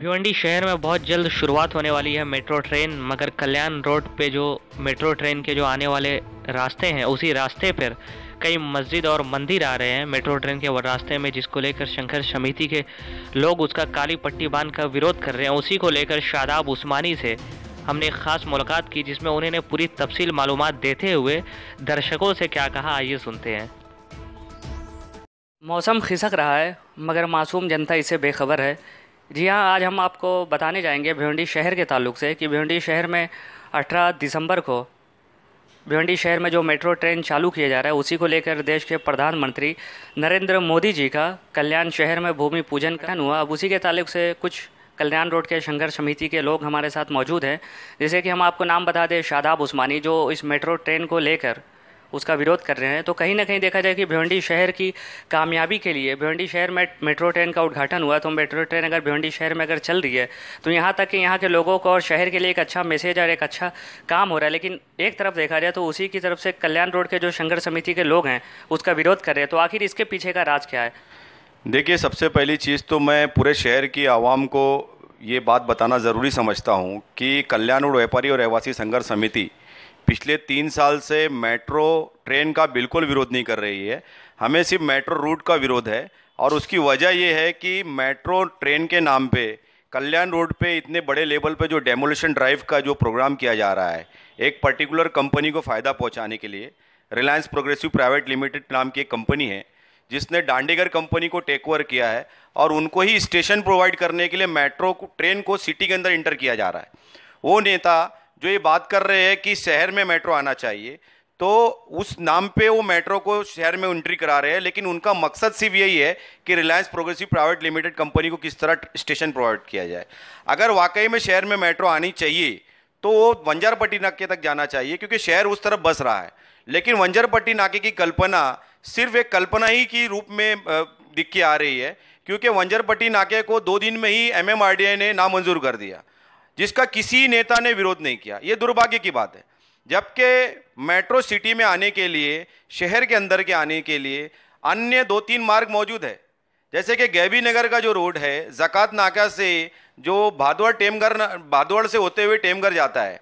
भिवंडी शहर में बहुत जल्द शुरुआत होने वाली है मेट्रो ट्रेन मगर कल्याण रोड पे जो मेट्रो ट्रेन के जो आने वाले रास्ते हैं उसी रास्ते पर कई मस्जिद और मंदिर आ रहे हैं मेट्रो ट्रेन के रास्ते में जिसको लेकर शंकर समिति के लोग उसका काली पट्टी बांध कर विरोध कर रहे हैं उसी को लेकर शादाब उस्मानी से हमने एक ख़ास मुलाकात की जिसमें उन्होंने पूरी तफसील मालूम देते हुए दर्शकों से क्या कहा आइए सुनते हैं मौसम खिसक रहा है मगर मासूम जनता इसे बेखबर है जी हाँ आज हम आपको बताने जाएंगे भिवंडी शहर के ताल्लुक से कि भिवंडी शहर में 18 दिसंबर को भिवंडी शहर में जो मेट्रो ट्रेन चालू किया जा रहा है उसी को लेकर देश के प्रधानमंत्री नरेंद्र मोदी जी का कल्याण शहर में भूमि पूजन का हुआ अब उसी के ताल्लुक से कुछ कल्याण रोड के संघर्ष समिति के लोग हमारे साथ मौजूद हैं जैसे कि हम आपको नाम बता दें शादाब उस्मानी जो इस मेट्रो ट्रेन को लेकर उसका विरोध कर रहे हैं तो कहीं ना कहीं देखा जाए कि भिवंडी शहर की कामयाबी के लिए भिवंडी शहर में मेट्रो ट्रेन का उद्घाटन हुआ तो मेट्रो ट्रेन अगर भिवंडी शहर में अगर चल रही है तो यहाँ तक कि यहाँ के लोगों को और शहर के लिए एक अच्छा मैसेज और एक अच्छा काम हो रहा है लेकिन एक तरफ देखा जाए तो उसी की तरफ से कल्याण रोड के जो संघर्ष समिति के लोग हैं उसका विरोध कर रहे हैं तो आखिर इसके पीछे का राज क्या है देखिए सबसे पहली चीज़ तो मैं पूरे शहर की आवाम को ये बात बताना ज़रूरी समझता हूँ कि कल्याण रोड व्यापारी और रहवासी संघर्ष समिति पिछले तीन साल से मेट्रो ट्रेन का बिल्कुल विरोध नहीं कर रही है हमें सिर्फ मेट्रो रूट का विरोध है और उसकी वजह यह है कि मेट्रो ट्रेन के नाम पे कल्याण रोड पे इतने बड़े लेवल पे जो डेमोलेशन ड्राइव का जो प्रोग्राम किया जा रहा है एक पर्टिकुलर कंपनी को फ़ायदा पहुंचाने के लिए रिलायंस प्रोग्रेसिव प्राइवेट लिमिटेड नाम की एक कंपनी है जिसने डांडेगर कंपनी को टेक ओवर किया है और उनको ही स्टेशन प्रोवाइड करने के लिए मेट्रो को ट्रेन को सिटी के अंदर इंटर किया जा रहा है वो नेता जो ये बात कर रहे हैं कि शहर में मेट्रो आना चाहिए तो उस नाम पे वो मेट्रो को शहर में एंट्री करा रहे हैं लेकिन उनका मकसद सिर्फ यही है कि Reliance progressive private limited company को किस तरह स्टेशन प्रोवाइड किया जाए अगर वाकई में शहर में मेट्रो आनी चाहिए तो वो वंजारपट्टी नाके तक जाना चाहिए क्योंकि शहर उस तरफ बस रहा है लेकिन वंजारपट्टी नाके की कल्पना सिर्फ एक कल्पना ही की रूप में दिख के आ रही है क्योंकि वंजरपट्टी नाके को दो दिन में ही एम ने नामंजूर कर दिया जिसका किसी नेता ने विरोध नहीं किया ये दुर्भाग्य की बात है जबकि मेट्रो सिटी में आने के लिए शहर के अंदर के आने के लिए अन्य दो तीन मार्ग मौजूद है जैसे कि गैबी नगर का जो रोड है जक़ात नाका से जो भादवाड़ टेमघर भादवाड़ से होते हुए टेमगर जाता है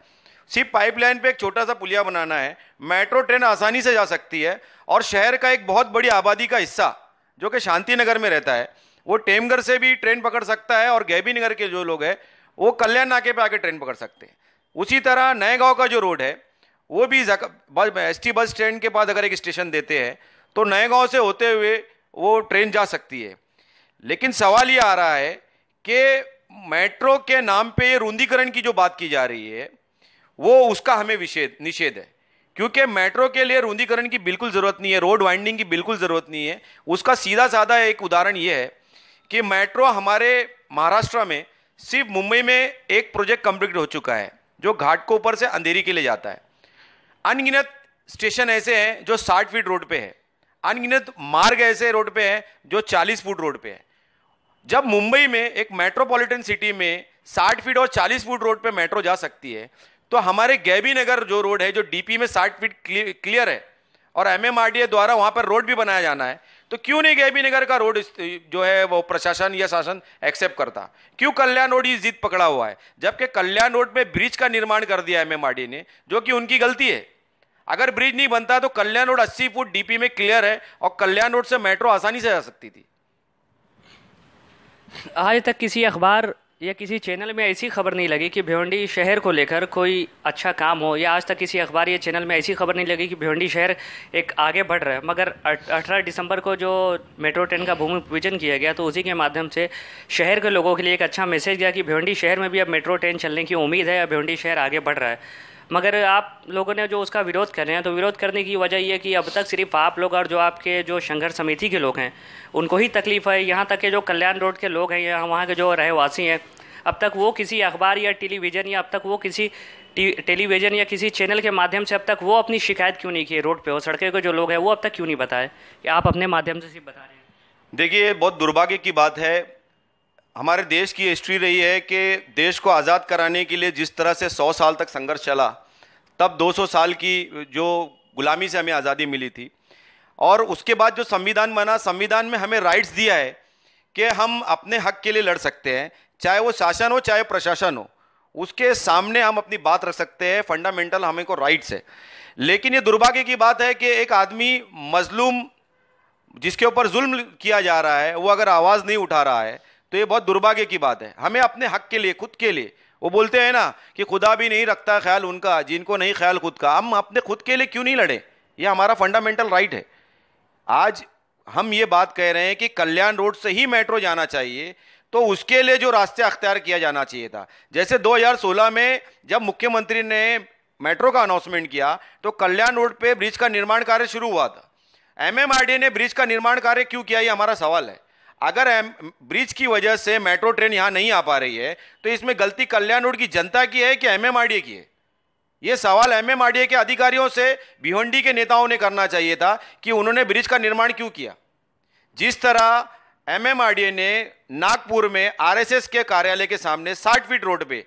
सिर्फ पाइपलाइन पे एक छोटा सा पुलिया बनाना है मेट्रो ट्रेन आसानी से जा सकती है और शहर का एक बहुत बड़ी आबादी का हिस्सा जो कि शांति नगर में रहता है वो टेमगर से भी ट्रेन पकड़ सकता है और गैबी नगर के जो लोग हैं वो कल्याण नाके पे आके ट्रेन पकड़ सकते हैं उसी तरह नए गांव का जो रोड है वो भी एस टी बस स्टैंड के पास अगर एक स्टेशन देते हैं तो नए गांव से होते हुए वो ट्रेन जा सकती है लेकिन सवाल ये आ रहा है कि मेट्रो के नाम पे ये रूंदीकरण की जो बात की जा रही है वो उसका हमें विषेध निषेध है क्योंकि मेट्रो के लिए रूंदीकरण की बिल्कुल ज़रूरत नहीं है रोड वाइंडिंग की बिल्कुल ज़रूरत नहीं है उसका सीधा साधा एक उदाहरण ये है कि मेट्रो हमारे महाराष्ट्र में सिर्फ मुंबई में एक प्रोजेक्ट कंप्लीट हो चुका है जो घाट को ऊपर से अंधेरी के लिए जाता है अनगिनत स्टेशन ऐसे हैं जो 60 फीट रोड पे है अनगिनत मार्ग ऐसे रोड पे हैं जो 40 फुट रोड पे है जब मुंबई में एक मेट्रोपॉलिटन सिटी में 60 फीट और 40 फुट रोड पे मेट्रो जा सकती है तो हमारे गैबी नगर जो रोड है जो डीपी में 60 फीट क्लियर है और एमएमआरडीए द्वारा वहां पर रोड भी बनाया जाना है तो क्यों नहीं नगर का रोड जो है वो प्रशासन या शासन एक्सेप्ट करता क्यों कल्याण रोड ये जीत पकड़ा हुआ है जबकि कल्याण रोड में ब्रिज का निर्माण कर दिया है मेमाडी ने जो कि उनकी गलती है अगर ब्रिज नहीं बनता तो कल्याण रोड अस्सी फुट डीपी में क्लियर है और कल्याण रोड से मेट्रो आसानी से जा सकती थी आज तक किसी अखबार यह किसी चैनल में ऐसी खबर नहीं लगी कि भिवंडी शहर को लेकर कोई अच्छा काम हो या आज तक किसी अखबार या चैनल में ऐसी खबर नहीं लगी कि भिवंडी शहर एक आगे बढ़ रहा है मगर अठारह दिसंबर को जो मेट्रो ट्रेन का भूमि पूजन किया गया तो उसी के माध्यम से शहर के लोगों के लिए एक अच्छा मैसेज गया कि भिवंडी शहर में भी अब मेट्रो ट्रेन चलने की उम्मीद है या भिवंडी शहर आगे बढ़ रहा है मगर आप लोगों ने जो उसका विरोध कर रहे हैं तो विरोध करने की वजह यह कि अब तक सिर्फ आप लोग और जो आपके जो संघर्ष समिति के लोग हैं उनको ही तकलीफ है यहाँ तक के जो कल्याण रोड के लोग हैं या वहाँ के जो रहवासी हैं अब तक वो किसी अखबार या टेलीविज़न या अब तक वो किसी टेलीविज़न या किसी चैनल के माध्यम से अब तक वो अपनी शिकायत क्यों नहीं की रोड पर हो सड़कें के जो लोग हैं वो अब तक क्यों नहीं बताए कि आप अपने माध्यम से सिर्फ बता रहे हैं देखिए बहुत दुर्भाग्य की बात है हमारे देश की हिस्ट्री रही है कि देश को आज़ाद कराने के लिए जिस तरह से 100 साल तक संघर्ष चला तब 200 साल की जो गुलामी से हमें आज़ादी मिली थी और उसके बाद जो संविधान बना संविधान में हमें राइट्स दिया है कि हम अपने हक के लिए लड़ सकते हैं चाहे वो शासन हो चाहे प्रशासन हो उसके सामने हम अपनी बात रख सकते हैं फंडामेंटल हमें को राइट्स है लेकिन ये दुर्भाग्य की बात है कि एक आदमी मजलूम जिसके ऊपर जुल्म किया जा रहा है वो अगर आवाज़ नहीं उठा रहा है तो ये बहुत दुर्भाग्य की बात है हमें अपने हक के लिए खुद के लिए वो बोलते हैं ना कि खुदा भी नहीं रखता ख्याल उनका जिनको नहीं ख्याल खुद का हम अपने खुद के लिए क्यों नहीं लड़े ये हमारा फंडामेंटल राइट है आज हम ये बात कह रहे हैं कि कल्याण रोड से ही मेट्रो जाना चाहिए तो उसके लिए जो रास्ते अख्तियार किया जाना चाहिए था जैसे 2016 में जब मुख्यमंत्री ने मेट्रो का अनाउंसमेंट किया तो कल्याण रोड पे ब्रिज का निर्माण कार्य शुरू हुआ था एमएमआरडी ने ब्रिज का निर्माण कार्य क्यों किया ये हमारा सवाल है अगर ब्रिज की वजह से मेट्रो ट्रेन यहाँ नहीं आ पा रही है तो इसमें गलती कल्याण रोड की जनता की है कि एम एम की है ये सवाल एम एम के अधिकारियों से भिवंडी के नेताओं ने करना चाहिए था कि उन्होंने ब्रिज का निर्माण क्यों किया जिस तरह एम एम ने नागपुर में आरएसएस के कार्यालय के सामने साठ फीट रोड पे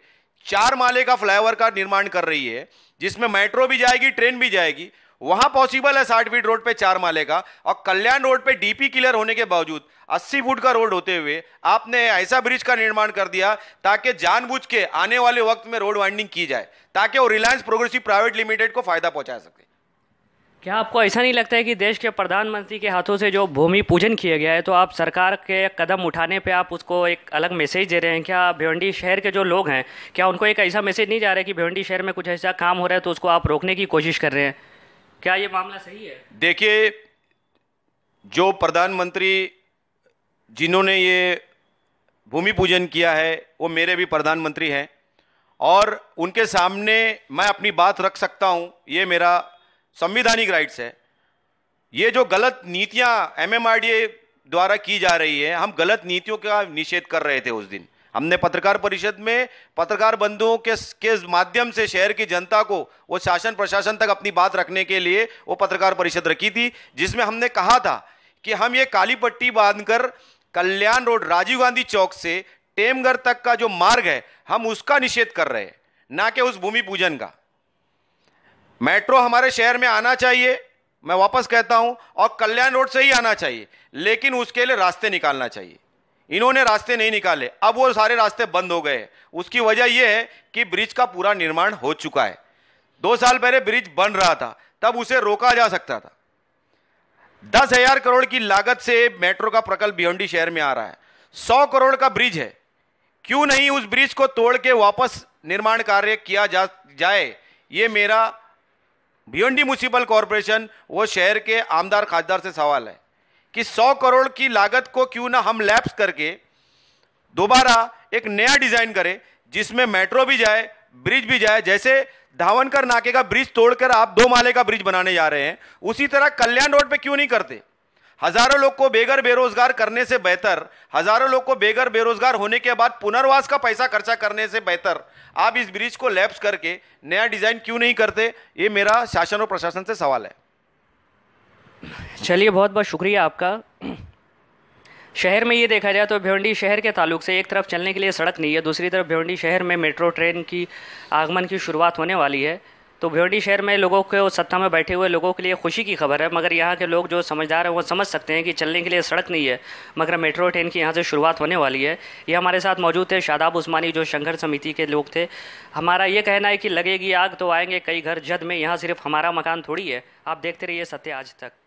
चार माले का फ्लाईओवर का निर्माण कर रही है जिसमें मेट्रो भी जाएगी ट्रेन भी जाएगी वहां पॉसिबल है साठ फीट रोड पे चार माले का और कल्याण रोड पे डीपी क्लियर होने के बावजूद 80 फुट का रोड होते हुए आपने ऐसा ब्रिज का निर्माण कर दिया ताकि जानबूझ के आने वाले वक्त में रोड वाइंडिंग की जाए ताकि वो रिलायंस प्रोग्रेसिव प्राइवेट लिमिटेड को फायदा पहुंचा सके क्या आपको ऐसा नहीं लगता है कि देश के प्रधानमंत्री के हाथों से जो भूमि पूजन किया गया है तो आप सरकार के कदम उठाने पे आप उसको एक अलग मैसेज दे रहे हैं क्या भिवंडी शहर के जो लोग हैं क्या उनको एक ऐसा मैसेज नहीं जा रहा है कि भिवंडी शहर में कुछ ऐसा काम हो रहा है तो उसको आप रोकने की कोशिश कर रहे हैं क्या ये मामला सही है देखिए जो प्रधानमंत्री जिन्होंने ये भूमि पूजन किया है वो मेरे भी प्रधानमंत्री हैं और उनके सामने मैं अपनी बात रख सकता हूँ ये मेरा संविधानिक राइट्स है ये जो गलत नीतियाँ एमएमआरडीए द्वारा की जा रही है हम गलत नीतियों का निषेध कर रहे थे उस दिन हमने पत्रकार परिषद में पत्रकार बंधुओं के के माध्यम से शहर की जनता को वो शासन प्रशासन तक अपनी बात रखने के लिए वो पत्रकार परिषद रखी थी जिसमें हमने कहा था कि हम ये काली पट्टी बांधकर कल्याण रोड राजीव गांधी चौक से टेमगढ़ तक का जो मार्ग है हम उसका निषेध कर रहे हैं ना कि उस भूमि पूजन का मेट्रो हमारे शहर में आना चाहिए मैं वापस कहता हूं और कल्याण रोड से ही आना चाहिए लेकिन उसके लिए रास्ते निकालना चाहिए इन्होंने रास्ते नहीं निकाले अब वो सारे रास्ते बंद हो गए उसकी वजह यह है कि ब्रिज का पूरा निर्माण हो चुका है दो साल पहले ब्रिज बन रहा था तब उसे रोका जा सकता था दस हजार करोड़ की लागत से मेट्रो का प्रकल्प भिवंडी शहर में आ रहा है सौ करोड़ का ब्रिज है क्यों नहीं उस ब्रिज को तोड़ के वापस निर्माण कार्य किया जा जाए ये मेरा भिवंडी म्यूनिसिपल कॉरपोरेशन वो शहर के आमदार खासदार से सवाल है कि 100 करोड़ की लागत को क्यों ना हम लैप्स करके दोबारा एक नया डिज़ाइन करें जिसमें मेट्रो भी जाए ब्रिज भी जाए जैसे धावनकर नाके का ब्रिज तोड़कर आप दो माले का ब्रिज बनाने जा रहे हैं उसी तरह कल्याण रोड पे क्यों नहीं करते हजारों लोग को बेघर बेरोजगार करने से बेहतर हजारों लोग को बेघर बेरोजगार होने के बाद पुनर्वास का पैसा खर्चा करने से बेहतर आप इस ब्रिज को लैप्स करके नया डिजाइन क्यों नहीं करते ये मेरा शासन और प्रशासन से सवाल है चलिए बहुत बहुत शुक्रिया आपका शहर में ये देखा जाए तो भिवंडी शहर के ताल्लुक से एक तरफ चलने के लिए सड़क नहीं है दूसरी तरफ भिवंडी शहर में मेट्रो ट्रेन की आगमन की शुरुआत होने वाली है तो भिवंडी शहर में लोगों के सत्ता में बैठे हुए लोगों के लिए खुशी की खबर है मगर यहाँ के लोग जो समझदार हैं वो समझ सकते हैं कि चलने के लिए सड़क नहीं है मगर मेट्रो ट्रेन की यहाँ से शुरुआत होने वाली है ये हमारे साथ मौजूद थे शादाब उस्मानी जो संघर्ष समिति के लोग थे हमारा ये कहना है कि लगेगी आग तो आएंगे कई घर जद में यहाँ सिर्फ हमारा मकान थोड़ी है आप देखते रहिए सत्य आज तक